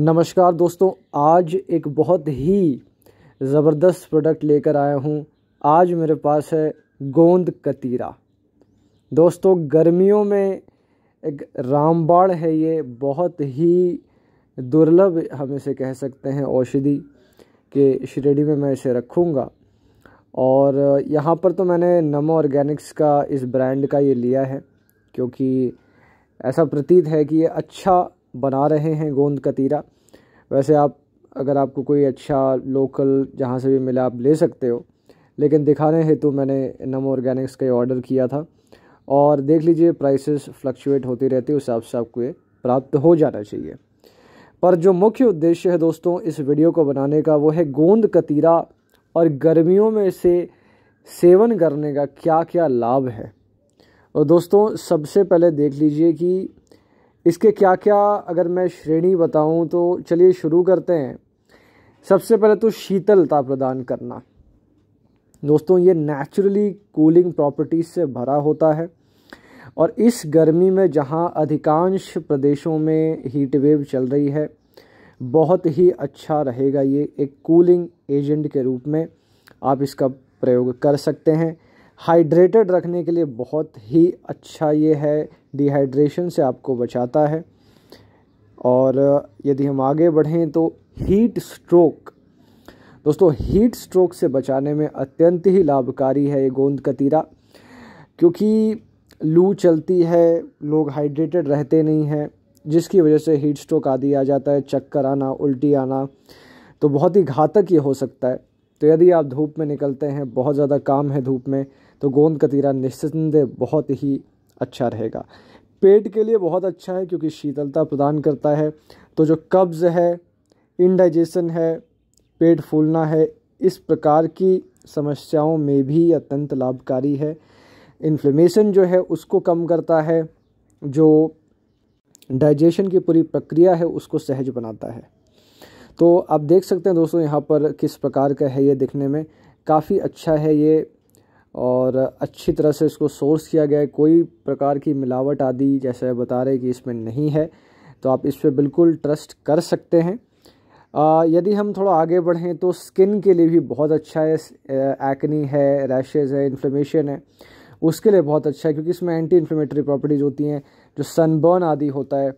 नमस्कार दोस्तों आज एक बहुत ही ज़बरदस्त प्रोडक्ट लेकर आया हूँ आज मेरे पास है गोंद कतीरा दोस्तों गर्मियों में एक रामबाण है ये बहुत ही दुर्लभ हम इसे कह सकते हैं औषधि के श्रेणी में मैं इसे रखूँगा और यहाँ पर तो मैंने नमो ऑर्गेनिक्स का इस ब्रांड का ये लिया है क्योंकि ऐसा प्रतीत है कि ये अच्छा बना रहे हैं गोंद कतीरा वैसे आप अगर आपको कोई अच्छा लोकल जहाँ से भी मिला आप ले सकते हो लेकिन दिखाने हेतु मैंने नम ऑर्गेनिक्स का ऑर्डर किया था और देख लीजिए प्राइसेस फ्लक्चुएट होती रहती है उस हिसाब से आपको ये प्राप्त हो जाना चाहिए पर जो मुख्य उद्देश्य है दोस्तों इस वीडियो को बनाने का वो है गोंद कतीरा और गर्मियों में इसे सेवन करने का क्या क्या लाभ है और दोस्तों सबसे पहले देख लीजिए कि इसके क्या क्या अगर मैं श्रेणी बताऊं तो चलिए शुरू करते हैं सबसे पहले तो शीतलता प्रदान करना दोस्तों ये नेचुरली कूलिंग प्रॉपर्टीज़ से भरा होता है और इस गर्मी में जहाँ अधिकांश प्रदेशों में हीट वेव चल रही है बहुत ही अच्छा रहेगा ये एक कूलिंग एजेंट के रूप में आप इसका प्रयोग कर सकते हैं हाइड्रेटेड रखने के लिए बहुत ही अच्छा ये है डिहाइड्रेशन से आपको बचाता है और यदि हम आगे बढ़ें तो हीट स्ट्रोक दोस्तों हीट स्ट्रोक से बचाने में अत्यंत ही लाभकारी है ये गोंद कतीरा क्योंकि लू चलती है लोग हाइड्रेटेड रहते नहीं हैं जिसकी वजह से हीट स्ट्रोक आदि आ जाता है चक्कर आना उल्टी आना तो बहुत ही घातक ये हो सकता है तो यदि आप धूप में निकलते हैं बहुत ज़्यादा काम है धूप में तो गोंद कतीरा निस्संदेह बहुत ही अच्छा रहेगा पेट के लिए बहुत अच्छा है क्योंकि शीतलता प्रदान करता है तो जो कब्ज़ है इनडाइजेशन है पेट फूलना है इस प्रकार की समस्याओं में भी अत्यंत लाभकारी है इन्फ्लेमेशन जो है उसको कम करता है जो डाइजेशन की पूरी प्रक्रिया है उसको सहज बनाता है तो आप देख सकते हैं दोस्तों यहाँ पर किस प्रकार का है ये दिखने में काफ़ी अच्छा है ये और अच्छी तरह से इसको सोर्स किया गया है कोई प्रकार की मिलावट आदि जैसे बता रहे कि इसमें नहीं है तो आप इस पर बिल्कुल ट्रस्ट कर सकते हैं आ, यदि हम थोड़ा आगे बढ़ें तो स्किन के लिए भी बहुत अच्छा है एक्नी है रैशेज़ है इन्फ्लेमेशन है उसके लिए बहुत अच्छा है क्योंकि इसमें एंटी इन्फ्लेमेटरी प्रॉपर्टीज़ होती हैं जो सनबर्न आदि होता है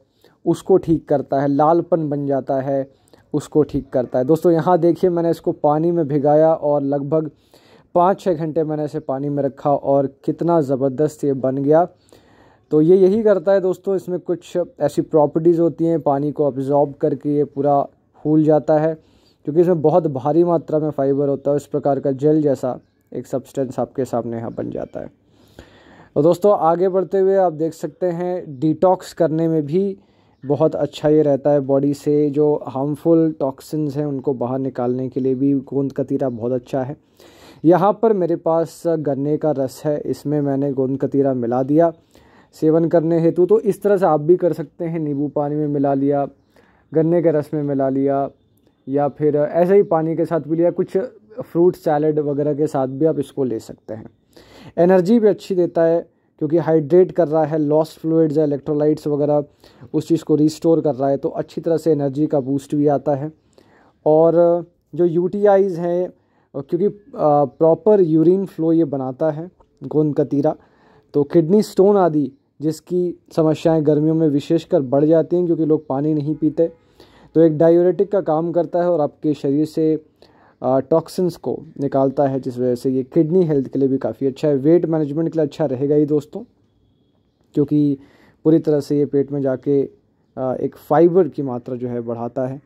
उसको ठीक करता है लालपन बन जाता है उसको ठीक करता है दोस्तों यहाँ देखिए मैंने इसको पानी में भिगाया और लगभग पाँच छः घंटे मैंने इसे पानी में रखा और कितना ज़बरदस्त ये बन गया तो ये यही करता है दोस्तों इसमें कुछ ऐसी प्रॉपर्टीज़ होती हैं पानी को अब्जॉर्ब करके ये पूरा फूल जाता है क्योंकि इसमें बहुत भारी मात्रा में फाइबर होता है इस प्रकार का जेल जैसा एक सब्सटेंस आपके सामने यहाँ बन जाता है तो दोस्तों आगे बढ़ते हुए आप देख सकते हैं डिटॉक्स करने में भी बहुत अच्छा ये रहता है बॉडी से जो हार्मफुल टॉक्सिन्स हैं उनको बाहर निकालने के लिए भी गोंद का तीरा बहुत अच्छा है यहाँ पर मेरे पास गन्ने का रस है इसमें मैंने गोंद कतीरा मिला दिया सेवन करने हेतु तो इस तरह से आप भी कर सकते हैं नींबू पानी में मिला लिया गन्ने के रस में मिला लिया या फिर ऐसे ही पानी के साथ भी लिया कुछ फ्रूट सैलड वगैरह के साथ भी आप इसको ले सकते हैं एनर्जी भी अच्छी देता है क्योंकि हाइड्रेट कर रहा है लॉस फ्लूड्स या इलेक्ट्रोलाइट्स वगैरह उस चीज़ को रिस्टोर कर रहा है तो अच्छी तरह से एनर्जी का बूस्ट भी आता है और जो यू हैं क्योंकि प्रॉपर यूरिन फ्लो ये बनाता है गोंद कतीरा तो किडनी स्टोन आदि जिसकी समस्याएं गर्मियों में विशेषकर बढ़ जाती हैं क्योंकि लोग पानी नहीं पीते तो एक डायोरेटिक का काम करता है और आपके शरीर से टॉक्सिन्स को निकालता है जिस वजह से ये किडनी हेल्थ के लिए भी काफ़ी अच्छा है वेट मैनेजमेंट के लिए अच्छा रहेगा ही दोस्तों क्योंकि पूरी तरह से ये पेट में जाके एक फाइबर की मात्रा जो है बढ़ाता है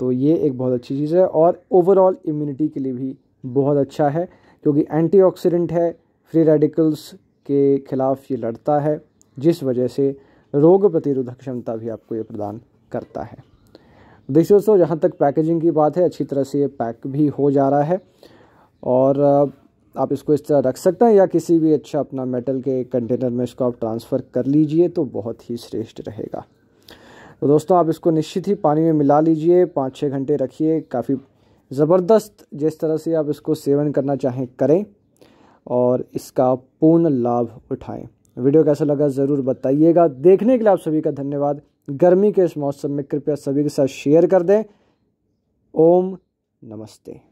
तो ये एक बहुत अच्छी चीज़ है और ओवरऑल इम्यूनिटी के लिए भी बहुत अच्छा है क्योंकि एंटीऑक्सीडेंट है फ्री रेडिकल्स के खिलाफ ये लड़ता है जिस वजह से रोग प्रतिरोधक क्षमता भी आपको ये प्रदान करता है देखिए दोस्तों जहाँ तक पैकेजिंग की बात है अच्छी तरह से ये पैक भी हो जा रहा है और आप इसको इस तरह रख सकते हैं या किसी भी अच्छा अपना मेटल के कंटेनर में इसको आप ट्रांसफ़र कर लीजिए तो बहुत ही श्रेष्ठ रहेगा तो दोस्तों आप इसको निश्चित ही पानी में मिला लीजिए पाँच छः घंटे रखिए काफ़ी ज़बरदस्त जिस तरह से आप इसको सेवन करना चाहें करें और इसका पूर्ण लाभ उठाएं वीडियो कैसा लगा ज़रूर बताइएगा देखने के लिए आप सभी का धन्यवाद गर्मी के इस मौसम में कृपया सभी के साथ शेयर कर दें ओम नमस्ते